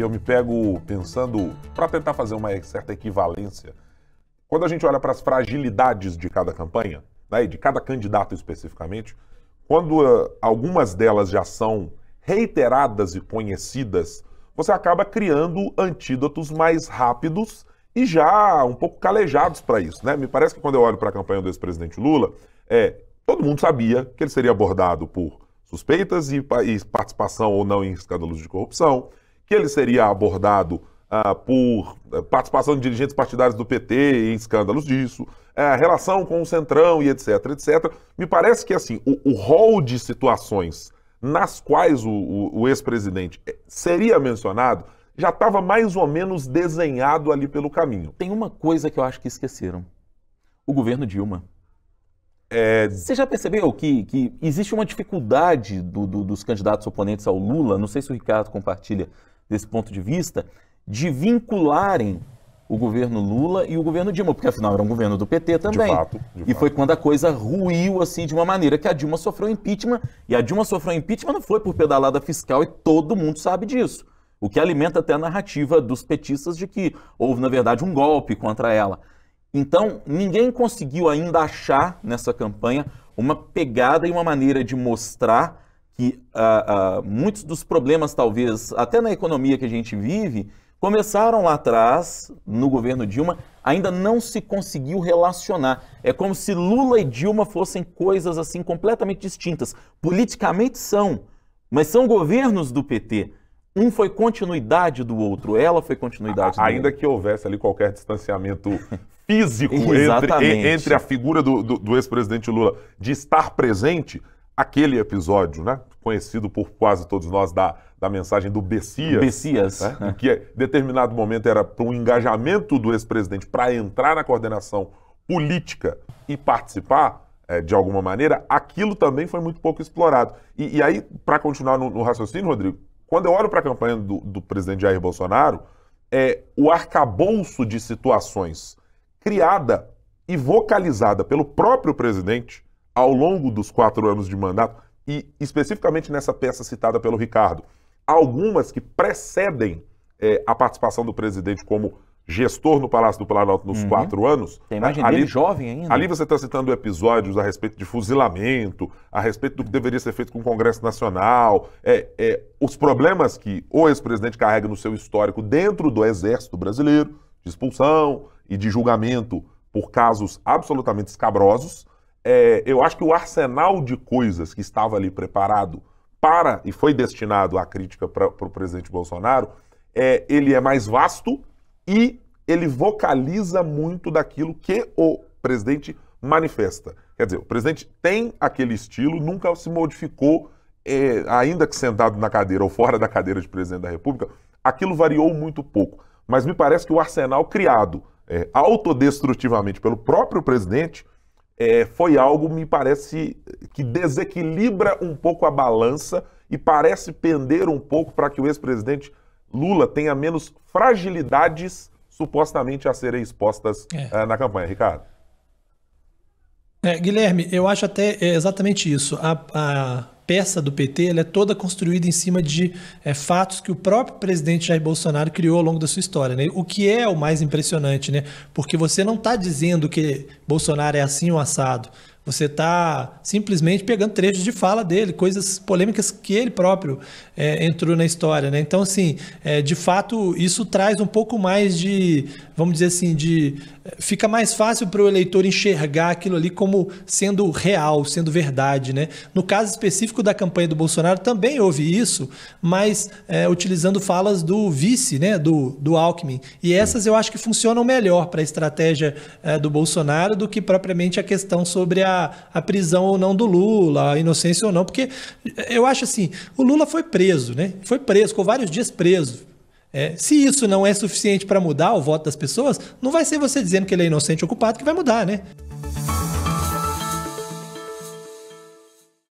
eu me pego pensando para tentar fazer uma certa equivalência. Quando a gente olha para as fragilidades de cada campanha, né, de cada candidato especificamente, quando uh, algumas delas já são reiteradas e conhecidas, você acaba criando antídotos mais rápidos e já um pouco calejados para isso. Né? Me parece que quando eu olho para a campanha do ex-presidente Lula, é, todo mundo sabia que ele seria abordado por suspeitas e, e participação ou não em escândalos de corrupção, que ele seria abordado ah, por eh, participação de dirigentes partidários do PT em escândalos disso, eh, relação com o Centrão e etc, etc. Me parece que assim, o, o rol de situações nas quais o, o, o ex-presidente eh, seria mencionado já estava mais ou menos desenhado ali pelo caminho. Tem uma coisa que eu acho que esqueceram. O governo Dilma. É... Você já percebeu que, que existe uma dificuldade do, do, dos candidatos oponentes ao Lula? Não sei se o Ricardo compartilha desse ponto de vista, de vincularem o governo Lula e o governo Dilma, porque afinal era um governo do PT também. De fato, de e fato. foi quando a coisa ruiu assim de uma maneira que a Dilma sofreu impeachment, e a Dilma sofreu impeachment não foi por pedalada fiscal e todo mundo sabe disso. O que alimenta até a narrativa dos petistas de que houve, na verdade, um golpe contra ela. Então, ninguém conseguiu ainda achar nessa campanha uma pegada e uma maneira de mostrar que ah, ah, muitos dos problemas, talvez, até na economia que a gente vive, começaram lá atrás, no governo Dilma, ainda não se conseguiu relacionar. É como se Lula e Dilma fossem coisas assim completamente distintas. Politicamente são, mas são governos do PT. Um foi continuidade do outro, ela foi continuidade a, do Ainda outro. que houvesse ali qualquer distanciamento físico entre, entre, a figura do, do, do ex-presidente Lula de estar presente, aquele episódio, né? conhecido por quase todos nós da, da mensagem do Bessias. Bessias. Né? Que em determinado momento era para um engajamento do ex-presidente para entrar na coordenação política e participar é, de alguma maneira, aquilo também foi muito pouco explorado. E, e aí, para continuar no, no, raciocínio, Rodrigo, quando eu olho para a campanha do, do presidente Jair Bolsonaro, é, o arcabouço de situações criada e vocalizada pelo próprio presidente ao longo dos quatro anos de mandato e especificamente nessa peça citada pelo Ricardo, algumas que precedem é, a participação do presidente como gestor no Palácio do Planalto nos uhum. quatro anos. Tem né, imagem ali, dele jovem ainda. Ali você está citando episódios a respeito de fuzilamento, a respeito do que deveria ser feito com o Congresso Nacional, é, é os problemas que o ex-presidente carrega no seu histórico dentro do Exército Brasileiro, de expulsão e de julgamento por casos absolutamente escabrosos é, eu acho que o arsenal de coisas que estava ali preparado para e foi destinado à crítica para o presidente Bolsonaro, é, ele é mais vasto e ele vocaliza muito daquilo que o presidente manifesta. Quer dizer, o presidente tem aquele estilo, nunca se modificou, é, ainda que sentado na cadeira ou fora da cadeira de presidente da República, aquilo variou muito pouco. Mas me parece que o arsenal criado é, autodestrutivamente pelo próprio presidente é, foi algo, me parece, que desequilibra um pouco a balança e parece pender um pouco para que o ex-presidente Lula tenha menos fragilidades supostamente a serem expostas é. uh, na campanha. Ricardo. É, Guilherme, eu acho até é, exatamente isso. A, a peça do PT ela é toda construída em cima de é, fatos que o próprio presidente Jair Bolsonaro criou ao longo da sua história. Né? O que é o mais impressionante, né? porque você não está dizendo que Bolsonaro é assim ou assado. Você está simplesmente pegando trechos de fala dele, coisas polêmicas que ele próprio é, entrou na história, né? Então, assim, é, de fato, isso traz um pouco mais de, vamos dizer assim, de é, fica mais fácil para o eleitor enxergar aquilo ali como sendo real, sendo verdade, né? No caso específico da campanha do Bolsonaro também houve isso, mas é, utilizando falas do vice, né, do, do Alckmin. E essas eu acho que funcionam melhor para a estratégia é, do Bolsonaro do que propriamente a questão sobre a a prisão ou não do Lula, a inocência ou não, porque eu acho assim, o Lula foi preso, né? Foi preso, ficou vários dias preso. É, se isso não é suficiente para mudar o voto das pessoas, não vai ser você dizendo que ele é inocente ou culpado que vai mudar, né?